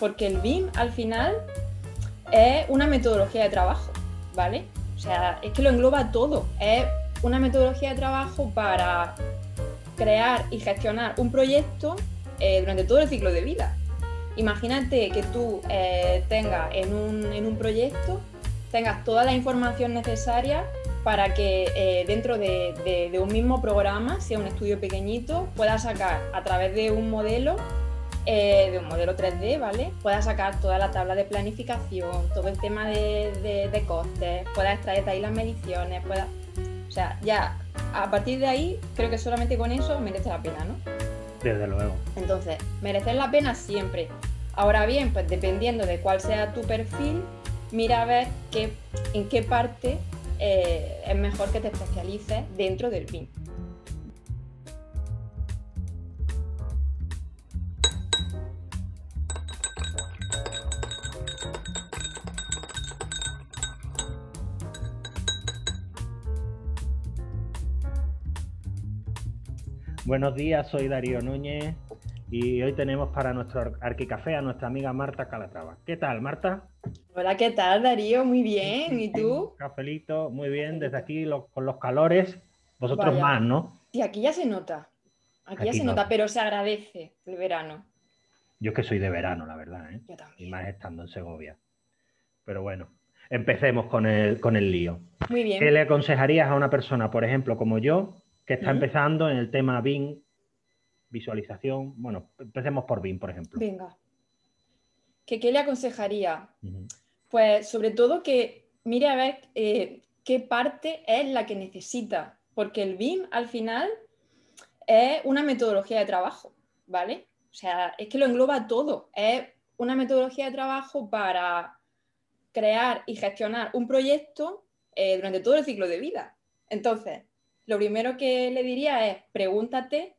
porque el BIM al final es una metodología de trabajo, ¿vale? O sea, es que lo engloba todo. Es una metodología de trabajo para crear y gestionar un proyecto eh, durante todo el ciclo de vida. Imagínate que tú eh, tengas en un, proyecto, tengas toda la información necesaria para que eh, dentro de, de un mismo programa, sea un estudio pequeñito, puedas sacar a través de un modelo eh, de un modelo 3D, ¿vale? Puedas sacar toda la tabla de planificación, todo el tema de, costes, puedas extraer de ahí las mediciones, puedas... O sea, ya a partir de ahí, creo que solamente con eso merece la pena, ¿no? Desde luego. Entonces, merece la pena siempre. Ahora bien, pues dependiendo de cuál sea tu perfil, mira a ver qué, en qué parte eh, es mejor que te especialices dentro del BIM. Buenos días, soy Darío Núñez y hoy tenemos para nuestro Arquicafé a nuestra amiga Marta Calatrava. ¿Qué tal, Marta? Hola, ¿qué tal, Darío? Muy bien, ¿y tú? Cafelito, muy bien, desde aquí con los calores, vosotros más, ¿no? Y aquí ya se nota, aquí, ya se nota. pero se agradece el verano. Yo es que soy de verano, la verdad, ¿eh? Yo también. Y más estando en Segovia. Pero bueno, empecemos con el, con el lío. Muy bien. ¿Qué le aconsejarías a una persona, por ejemplo, como yo, que está empezando en el tema BIM, visualización. Bueno, empecemos por BIM, por ejemplo. Venga. ¿Qué le aconsejaría? Pues sobre todo que mire a ver eh, qué parte es la que necesita, porque el BIM al final es una metodología de trabajo, ¿vale? O sea, es que lo engloba todo. Es una metodología de trabajo para crear y gestionar un proyecto eh, durante todo el ciclo de vida. Entonces, lo primero que le diría es pregúntate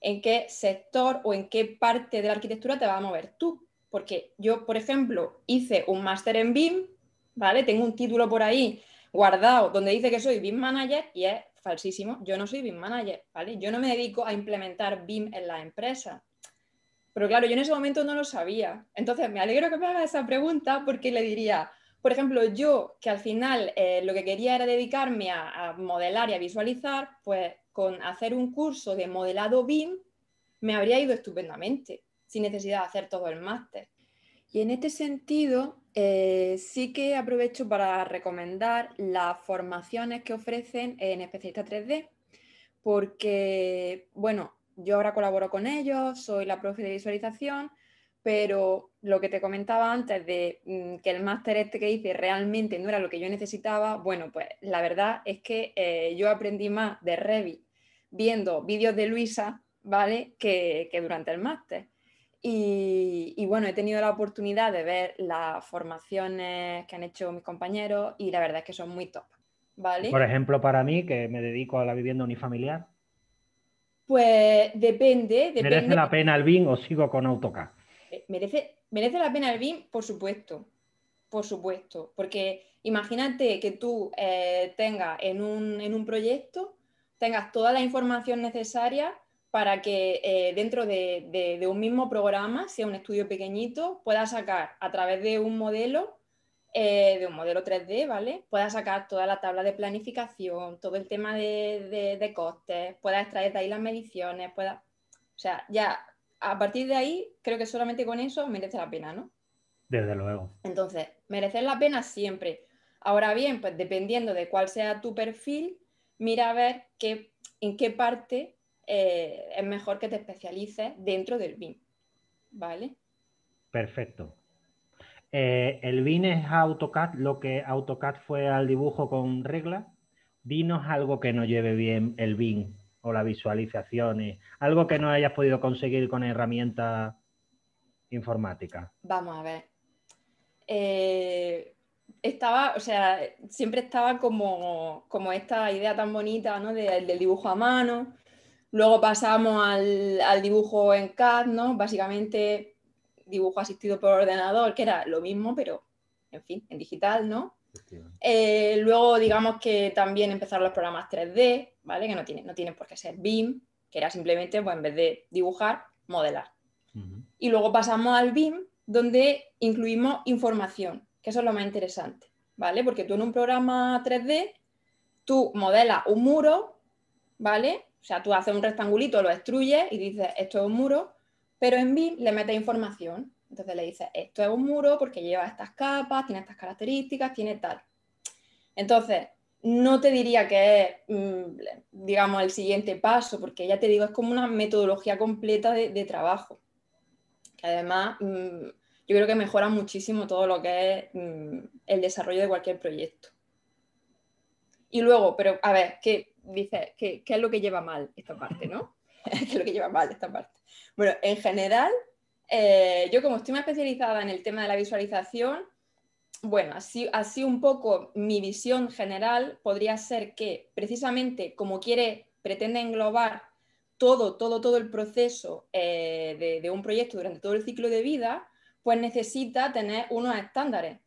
en qué sector o en qué parte de la arquitectura te va a mover tú. Porque yo, por ejemplo, hice un máster en BIM, ¿vale? Tengo un título por ahí guardado donde dice que soy BIM Manager y es falsísimo. Yo no soy BIM Manager, ¿vale? Yo no me dedico a implementar BIM en la empresa. Pero claro, yo en ese momento no lo sabía. Entonces, me alegro que me haga esa pregunta porque le diría, por ejemplo, yo que al final eh, lo que quería era dedicarme a, modelar y a visualizar, pues con hacer un curso de modelado BIM me habría ido estupendamente, sin necesidad de hacer todo el máster. Y en este sentido, eh, sí que aprovecho para recomendar las formaciones que ofrecen en Especialista 3D, porque, bueno, yo ahora colaboro con ellos, soy la profe de visualización, pero lo que te comentaba antes de mm, que el máster este que hice realmente no era lo que yo necesitaba, bueno, pues la verdad es que eh, yo aprendí más de Revit viendo vídeos de Luisa, ¿vale? Que, durante el máster. Y, bueno, he tenido la oportunidad de ver las formaciones que han hecho mis compañeros y la verdad es que son muy top, ¿vale? Por ejemplo, para mí, que me dedico a la vivienda unifamiliar. Pues depende, depende. ¿Merece la pena el BIM o sigo con AutoCAD? Eh, merece, la pena el BIM, por supuesto, por supuesto, porque imagínate que tú eh, tengas en un, proyecto, tengas toda la información necesaria para que eh, dentro de, un mismo programa, sea un estudio pequeñito, puedas sacar a través de un modelo, de un modelo 3D, ¿vale? Puedas sacar toda la tabla de planificación, todo el tema de, de costes, puedas extraer de ahí las mediciones, puedas... O sea, ya a partir de ahí, creo que solamente con eso merece la pena, ¿no? Desde luego. Entonces, merece la pena siempre. Ahora bien, pues dependiendo de cuál sea tu perfil, mira a ver qué, en qué parte eh, es mejor que te especialices dentro del BIM. ¿Vale? Perfecto. Eh, el BIM es AutoCAD, lo que AutoCAD fue al dibujo con regla. Dinos algo que no lleve bien el BIM o visualización y algo que no hayas podido conseguir con herramientas informática Vamos a ver. Eh, estaba, o sea, siempre estaba como, esta idea tan bonita, ¿no? del dibujo a mano. Luego pasamos al, al dibujo en CAD, ¿no? Básicamente dibujo asistido por ordenador, que era lo mismo, pero, en fin, en digital, ¿no? Eh, luego, digamos que también empezaron los programas 3D, ¿vale? Que no tiene no tiene por qué ser BIM, que era simplemente, pues, en vez de dibujar, modelar. Y luego pasamos al BIM, donde incluimos información, que eso es lo más interesante, ¿vale? Porque tú en un programa 3D, tú modelas un muro, ¿vale? O sea, tú haces un rectangulito, lo destruyes y dices, esto es un muro, pero en BIM le metes información, entonces le dices, esto es un muro porque lleva estas capas, tiene estas características, tiene tal. Entonces, no te diría que es, mm, digamos, el siguiente paso, porque ya te digo, es como una metodología completa de, trabajo, que además mm, yo creo que mejora muchísimo todo lo que es mm, el desarrollo de cualquier proyecto. Y luego, pero a ver, ¿qué, dice, qué, qué es lo que lleva mal esta parte, no? ¿Qué es lo que lleva mal esta parte? Bueno, en general, eh, yo como estoy más especializada en el tema de la visualización, bueno, así, un poco mi visión general podría ser que precisamente como quiere, pretende englobar todo, todo, todo el proceso eh, de, un proyecto durante todo el ciclo de vida, pues necesita tener unos estándares.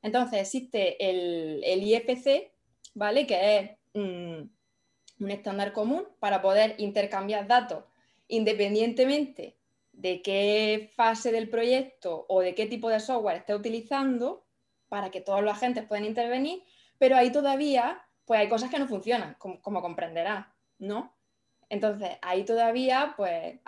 Entonces existe el, el IFC, ¿vale? Que es mm, un estándar común para poder intercambiar datos independientemente de qué fase del proyecto o de qué tipo de software esté utilizando para que todos los agentes puedan intervenir, pero ahí todavía pues hay cosas que no funcionan, como, comprenderás, ¿no? Entonces, ahí todavía, pues,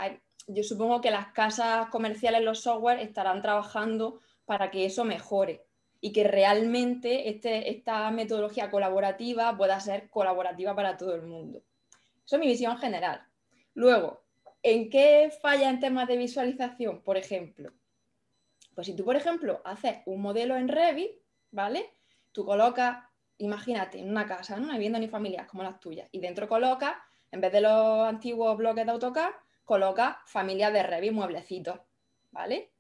yo supongo que las casas comerciales, los software, estarán trabajando para que eso mejore y que realmente este, esta metodología colaborativa pueda ser colaborativa para todo el mundo. Esa es mi visión general. Luego, ¿En qué falla en temas de visualización, por ejemplo? Pues si tú, por ejemplo, haces un modelo en Revit, ¿vale? Tú colocas, imagínate, en una casa, ¿no? hay vivienda ni familias como las tuyas, y dentro colocas, en vez de los antiguos bloques de AutoCAD, colocas familias de Revit, mueblecitos, ¿vale?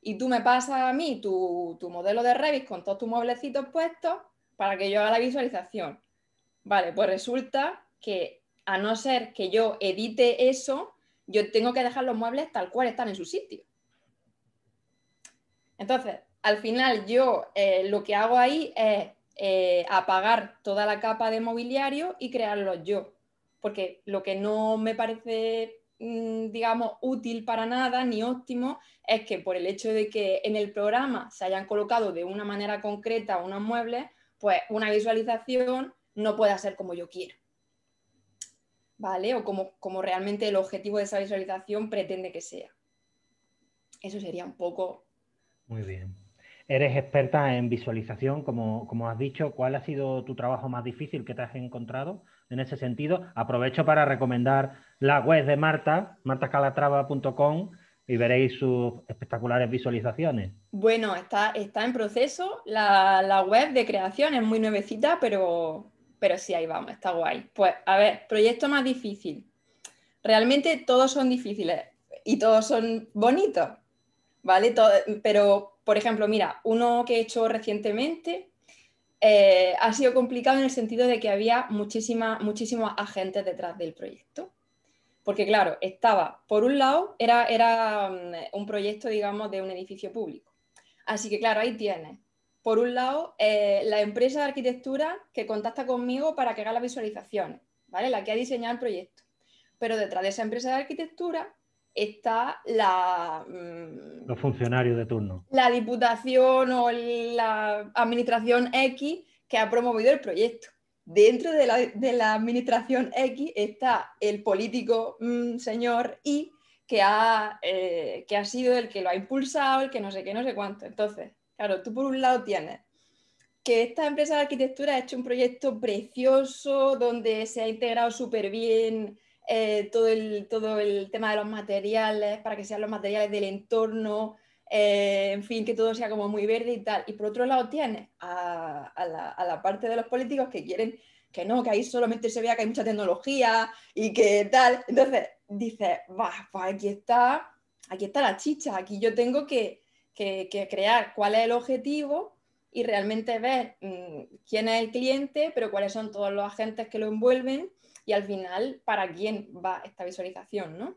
Y tú me pasas a mí tu, tu modelo de Revit con todos tus mueblecitos puestos para que yo haga la visualización. Vale, pues resulta que a no ser que yo edite eso, yo tengo que dejar los muebles tal cual están en su sitio. Entonces, al final yo eh, lo que hago ahí es eh, apagar toda la capa de mobiliario y crearlos yo, porque lo que no me parece mm, digamos, útil para nada ni óptimo es que por el hecho de que en el programa se hayan colocado de una manera concreta unos muebles, pues una visualización no pueda ser como yo quiero. ¿vale? O como, como realmente el objetivo de esa visualización pretende que sea. Eso sería un poco... Muy bien. Eres experta en visualización, como, has dicho. ¿Cuál ha sido tu trabajo más difícil que te has encontrado en ese sentido? Aprovecho para recomendar la web de Marta, martacalatrava.com, y veréis sus espectaculares visualizaciones. Bueno, está, está en proceso la, la, web de creación, es muy nuevecita, pero, pero sí, ahí vamos, está guay. Pues, a ver, proyecto más difícil. Realmente todos son difíciles y todos son bonitos, ¿vale? Todo, pero, por ejemplo, mira, uno que he hecho recientemente eh, ha sido complicado en el sentido de que había muchísima, muchísimos agentes detrás del proyecto. Porque, claro, estaba, por un lado, era, era mm, un proyecto, digamos, de un edificio público. Así que, claro, ahí tienes por un lado, eh, la empresa de arquitectura que contacta conmigo para que haga las visualizaciones, ¿vale? La que ha diseñado el proyecto. Pero detrás de esa empresa de arquitectura está la... Mm, Los funcionarios de turno. La diputación o la administración X que ha promovido el proyecto. Dentro de la, administración X está el político mm, señor Y que ha, eh, que ha sido el que lo ha impulsado, el que no sé qué, no sé cuánto. Entonces, Claro, tú por un lado tienes que esta empresa de arquitectura ha hecho un proyecto precioso donde se ha integrado súper bien eh, todo, el, todo el tema de los materiales, para que sean los materiales del entorno, eh, en fin, que todo sea como muy verde y tal. Y por otro lado tienes a, la, parte de los políticos que quieren que no, que ahí solamente se vea que hay mucha tecnología y que tal. Entonces dices, va, pues aquí está, aquí está la chicha, aquí yo tengo que que, crear cuál es el objetivo y realmente ver mm, quién es el cliente, pero cuáles son todos los agentes que lo envuelven y al final para quién va esta visualización, ¿no?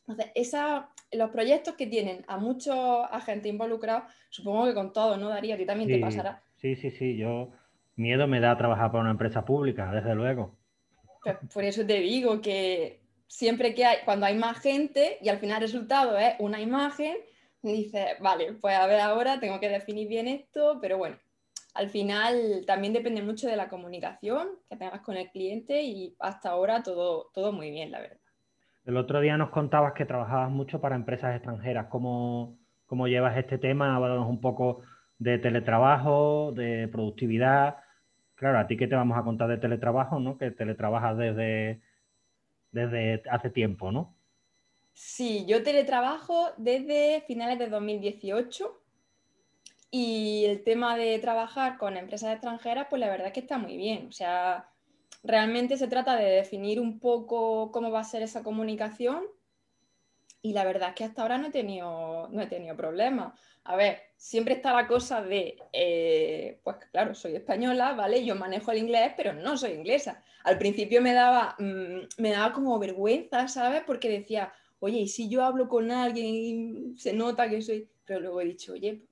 Entonces, esa, los proyectos que tienen a muchos agentes involucrados, supongo que con todo, ¿no, Darío? A ti también te pasará. Sí, sí, sí, yo miedo me da trabajar para una empresa pública, desde luego. Pues, por eso te digo que siempre que hay, cuando hay más gente y al final el resultado es una imagen, dices, vale, pues a ver ahora tengo que definir bien esto, pero bueno, al final también depende mucho de la comunicación que tengas con el cliente y hasta ahora todo, todo muy bien, la verdad. El otro día nos contabas que trabajabas mucho para empresas extranjeras. ¿Cómo, llevas este tema? Hablamos un poco de teletrabajo, de productividad. Claro, a ti que te vamos a contar de teletrabajo, ¿no? Que teletrabajas desde, desde hace tiempo, ¿no? Sí, yo teletrabajo desde finales de 2018 y el tema de trabajar con empresas extranjeras, pues la verdad es que está muy bien. O sea, realmente se trata de definir un poco cómo va a ser esa comunicación y la verdad es que hasta ahora no he tenido, no he tenido problemas. A ver, siempre está la cosa de, eh, pues claro, soy española, ¿vale? Yo manejo el inglés, pero no soy inglesa. Al principio me daba, mm, me daba como vergüenza, ¿sabes? Porque decía, oye, y si yo hablo con alguien y se nota que soy, pero luego he dicho, oye,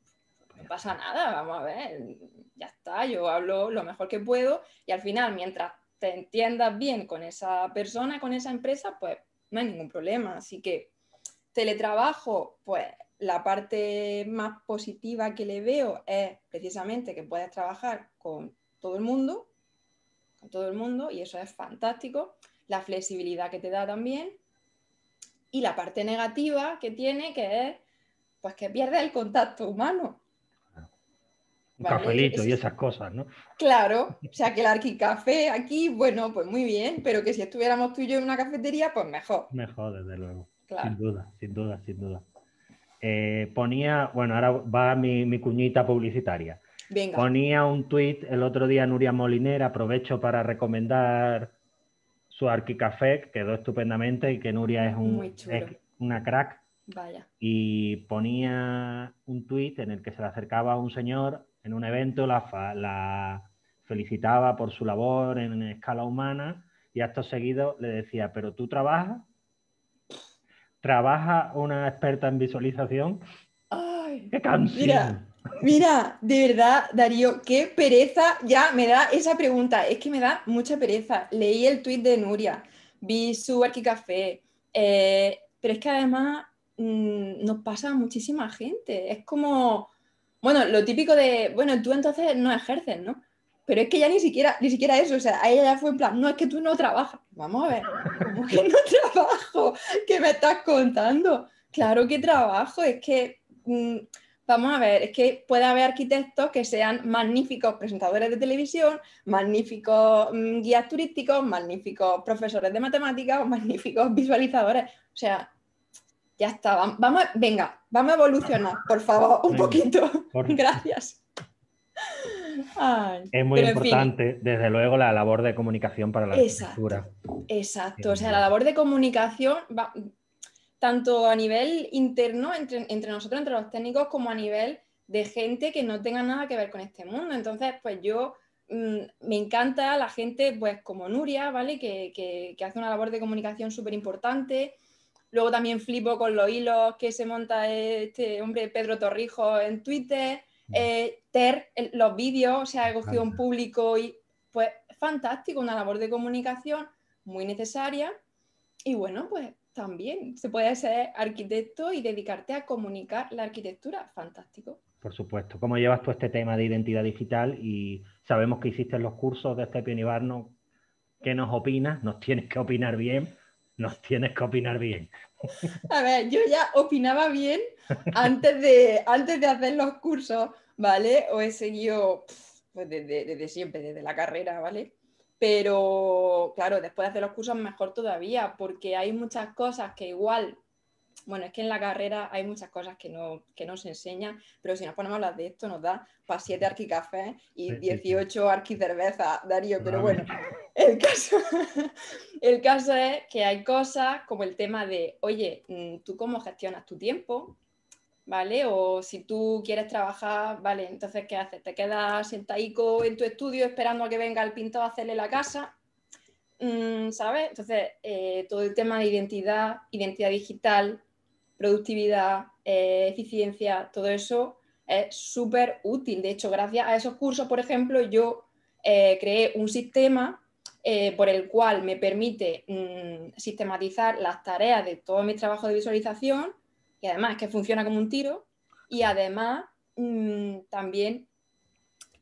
no pasa nada, vamos a ver, ya está, yo hablo lo mejor que puedo y al final, mientras te entiendas bien con esa persona, con esa empresa, pues no hay ningún problema. Así que teletrabajo, pues la parte más positiva que le veo es precisamente que puedes trabajar con todo el mundo, con todo el mundo, y eso es fantástico. La flexibilidad que te da también, y la parte negativa que tiene, que es pues que pierde el contacto humano. Un cafelito y esas cosas, ¿no? Claro, o sea que el arquicafé aquí, bueno, pues muy bien, pero que si estuviéramos tú y yo en una cafetería, pues mejor. Mejor, desde luego. Sin duda, sin duda, sin duda. Eh, ponía, bueno, ahora va mi, cuñita publicitaria. Venga. Ponía un tweet el otro día Nuria Molinera, aprovecho para recomendar su Arquicafé, quedó estupendamente y que Nuria es, un, una crack. Vaya. Y ponía un tuit en el que se le acercaba a un señor en un evento, la, felicitaba por su labor en, escala humana y acto seguido le decía, pero tú trabajas, trabaja una experta en visualización. ¡Qué canción! Mira, de verdad, Darío, qué pereza. Ya me da esa pregunta, es que me da mucha pereza. Leí el tuit de Nuria, vi su arquicafé, eh, pero es que además mm, nos pasa a muchísima gente. Es como, bueno, lo típico de, bueno, tú entonces no ejerces, ¿no? Pero es que ya ni siquiera, ni siquiera eso, o sea, ella ya fue en plan, no, es que tú no trabajas. Vamos a ver, ¿cómo que no trabajo? ¿Qué me estás contando? Claro que trabajo, es que... Mm, Vamos a ver, es que puede haber arquitectos que sean magníficos presentadores de televisión, magníficos mm, guías turísticos, magníficos profesores de matemáticas magníficos visualizadores. O sea, ya está, vamos, venga, vamos a evolucionar, por favor, un poquito. Gracias. es muy importante, desde luego, la labor de comunicación para la exacto, Exacto, o sea, la labor de comunicación va, tanto a nivel interno, entre, nosotros, entre los técnicos, como a nivel de gente que no tenga nada que ver con este mundo. Entonces, pues yo mm, me encanta la gente, pues como Nuria, ¿vale? Que, hace una labor de comunicación súper importante. Luego también flipo con los hilos que se monta este hombre Pedro Torrijos en Twitter, mm. eh, Ter, los vídeos, o sea, en cogido un público y pues fantástico, una labor de comunicación muy necesaria. Y bueno, pues también. Se puede ser arquitecto y dedicarte a comunicar la arquitectura. Fantástico. Por supuesto. ¿Cómo llevas tú este tema de identidad digital? Y sabemos que hiciste los cursos de este Pionibarno. ¿Qué nos opinas? Nos tienes que opinar bien. Nos tienes que opinar bien. A ver, yo ya opinaba bien antes de, antes de hacer los cursos, ¿vale? O he seguido pues desde siempre, desde la carrera, ¿vale? Pero claro, después de hacer los cursos mejor todavía, porque hay muchas cosas que igual, bueno, es que en la carrera hay muchas cosas que no, se enseñan, pero si nos ponemos hablar de esto nos da para 7 arquicafés y 18 cerveza Darío, pero bueno, el caso, el caso es que hay cosas como el tema de, oye, mm, ¿tú cómo gestionas tu tiempo? ¿vale? O si tú quieres trabajar, ¿vale? Entonces, ¿qué haces? ¿Te quedas sentadico en tu estudio esperando a que venga el pintor a hacerle la casa? Mm, ¿sabes? Entonces, eh, todo el tema de identidad, identidad digital, productividad, eh, eficiencia, todo eso es súper útil. De hecho, gracias a esos cursos, por ejemplo, yo eh, creé un sistema por el cual me permite mm, sistematizar las tareas de todos mis trabajos de visualización que además es que funciona como un tiro y además mm, también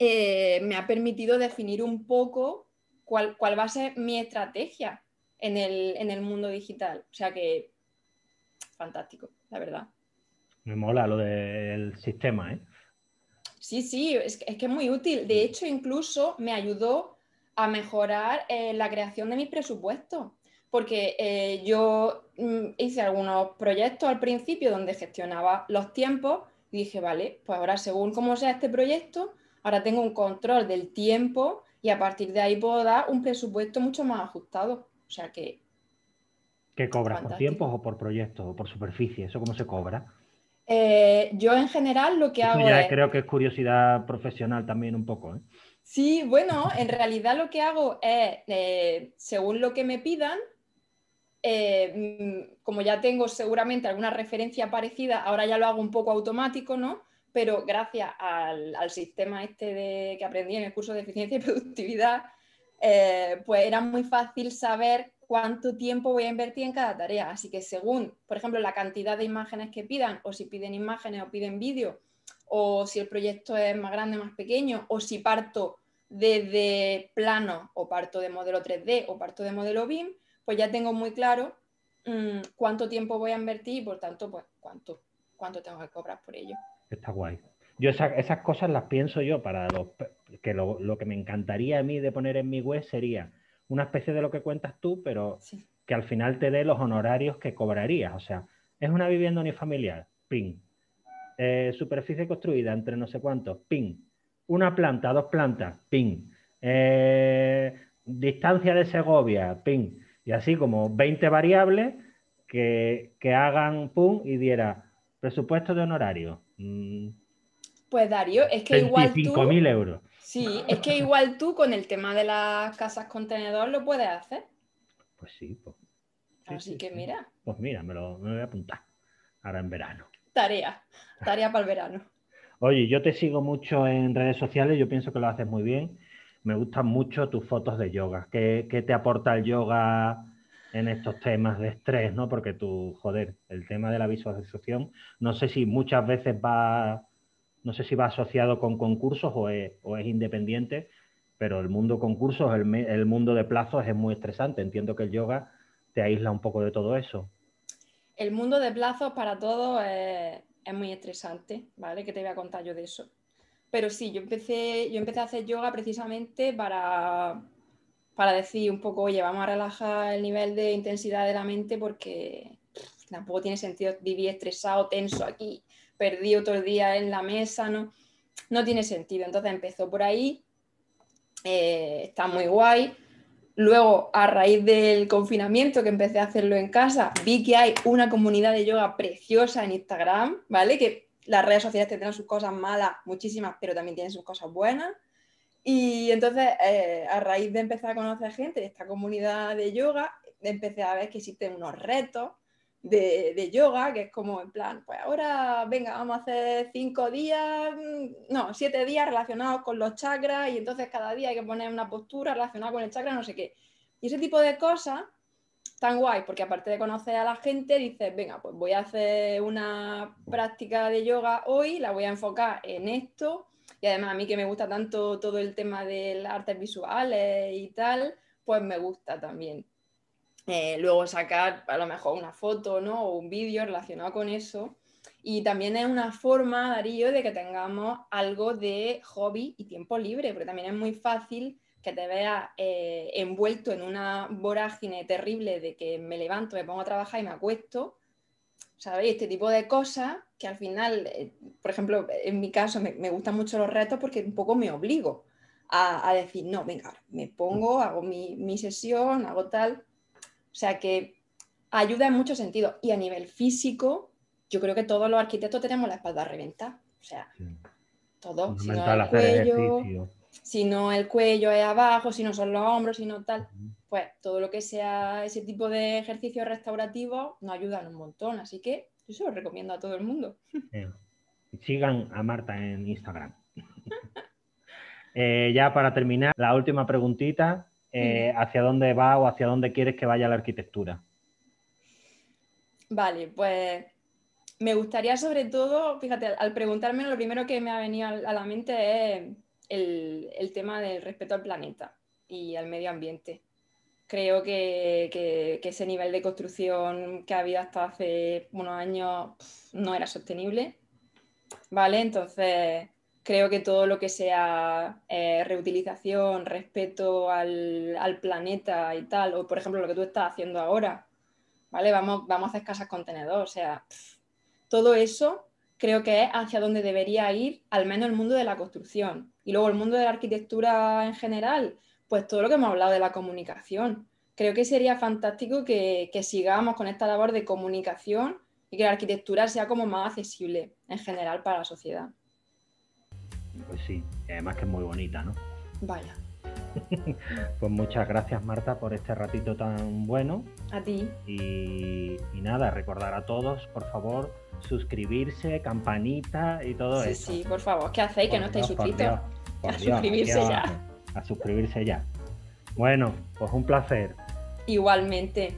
me ha permitido definir un poco cuál, va a ser mi estrategia en el, mundo digital. O sea que, fantástico, la verdad. Me mola lo del sistema, ¿eh? Sí, sí, es, que es muy útil. De hecho, incluso me ayudó a mejorar eh, la creación de mis presupuestos, porque eh, yo mm, hice algunos proyectos al principio donde gestionaba los tiempos y dije, vale, pues ahora según cómo sea este proyecto, ahora tengo un control del tiempo y a partir de ahí puedo dar un presupuesto mucho más ajustado. O sea que... ¿Qué cobras? ¿Por tiempos o por proyectos o por superficie? ¿Eso cómo se cobra? Eh, yo en general lo que hago... Ya creo que es curiosidad profesional también un poco. ¿eh? Sí, bueno, en realidad lo que hago es, eh, según lo que me pidan, mm, como ya tengo seguramente alguna referencia parecida, ahora ya lo hago un poco automático, ¿no? pero gracias al, sistema este que aprendí en el curso de eficiencia y productividad, eh, pues era muy fácil saber cuánto tiempo voy a invertir en cada tarea. Así que según, por ejemplo, la cantidad de imágenes que pidan, o si piden imágenes o piden vídeo, o si el proyecto es más grande o más pequeño, o si parto desde plano o parto de modelo 3D o parto de modelo BIM, pues ya tengo muy claro mm, cuánto tiempo voy a invertir y por tanto, pues cuánto, cuánto tengo que cobrar por ello. Está guay. Yo esas cosas las pienso yo para los que lo, que me encantaría a mí de poner en mi web sería una especie de lo que cuentas tú, pero que al final te dé los honorarios que cobrarías. O sea, es una vivienda unifamiliar, ping eh, superficie construida entre no sé cuántos, ping Una planta, dos plantas, ping eh, distancia de Segovia, ping Y así como 20 variables que, que hagan pum y diera presupuesto de honorario Mm. Pues Darío, es que igual tú... euros. Sí, es que igual tú con el tema de las casas contenedor lo puedes hacer. Pues sí, pues. Así que mira. Pues mira, me lo, voy a apuntar ahora en verano. Tarea, tarea para el verano. Oye, yo te sigo mucho en redes sociales, yo pienso que lo haces muy bien. Me gustan mucho tus fotos de yoga. ¿Qué, qué te aporta el yoga en estos temas de estrés, ¿no? Porque tú, joder, el tema de la visualización, no sé si muchas veces va, no sé si va asociado con concursos o es, independiente, pero el mundo concursos, el, mundo de plazos es muy estresante. Entiendo que el yoga te aísla un poco de todo eso. El mundo de plazos para todos es, muy estresante, ¿vale? Que te voy a contar yo de eso. Pero sí, yo empecé, yo empecé a hacer yoga precisamente para, para decir un poco, oye, vamos a relajar el nivel de intensidad de la mente porque tampoco tiene sentido vivir estresado, tenso aquí, perdido todo el día en la mesa, ¿no? No tiene sentido. Entonces empezó por ahí, eh, está muy guay. Luego, a raíz del confinamiento que empecé a hacerlo en casa, vi que hay una comunidad de yoga preciosa en Instagram, ¿vale? Que las redes sociales tienen sus cosas malas, muchísimas, pero también tienen sus cosas buenas. Y entonces, eh, a raíz de empezar a conocer gente de esta comunidad de yoga, empecé a ver que existen unos retos de, de, yoga, que es como en plan, pues ahora, venga, vamos a hacer cinco días, mm, no, siete días relacionados con los chakras y entonces cada día hay que poner una postura relacionada con el chakra, no sé qué. Y ese tipo de cosas, tan guay, porque aparte de conocer a la gente, dices, venga, pues voy a hacer una práctica de yoga hoy, la voy a enfocar en esto y además a mí que me gusta tanto todo el tema del arte visual y tal, pues me gusta también. Eh, luego sacar a lo mejor una foto ¿no? o un vídeo relacionado con eso. Y también es una forma, Darío, de que tengamos algo de hobby y tiempo libre, porque también es muy fácil que te veas eh, envuelto en una vorágine terrible de que me levanto, me pongo a trabajar y me acuesto, ¿sabéis? Este tipo de cosas que al final, eh, por ejemplo, en mi caso me, me, gustan mucho los retos porque un poco me obligo a, decir, no, venga, me pongo, hago mi, sesión, hago tal. O sea que ayuda en mucho sentido Y a nivel físico, yo creo que todos los arquitectos tenemos la espalda reventada. O sea, todo, si no cuello, si no el cuello es abajo, si no son los hombros, si no tal, pues todo lo que sea ese tipo de ejercicio restaurativo nos ayudan un montón. Así que yo lo recomiendo a todo el mundo. sigan a Marta en Instagram. Eh, ya para terminar, la última preguntita, eh, ¿hacia dónde va o hacia dónde quieres que vaya la arquitectura? Vale, pues me gustaría sobre todo, fíjate, al preguntarme lo primero que me ha venido a la mente es el, tema del respeto al planeta y al medio ambiente. Creo que, ese nivel de construcción que había hasta hace unos años no era sostenible. ¿Vale? Entonces, creo que todo lo que sea eh, reutilización, respeto al, planeta y tal, o por ejemplo lo que tú estás haciendo ahora, ¿vale? Vamos, vamos a hacer casas contenedor, o sea, todo eso creo que es hacia donde debería ir al menos el mundo de la construcción. Y luego el mundo de la arquitectura en general, pues todo lo que hemos hablado de la comunicación. Creo que sería fantástico que, sigamos con esta labor de comunicación y que la arquitectura sea como más accesible en general para la sociedad. Pues sí, además que es muy bonita, ¿no? Vaya. pues muchas gracias Marta por este ratito tan bueno. A ti. y nada, recordar a todos, por favor, suscribirse, campanita y todo eso. Sí, sí, por favor, ¿qué hacéis que no estáis suscritos? a suscribirse ya. A, suscribirse ya. Bueno, pues un placer. Igualmente.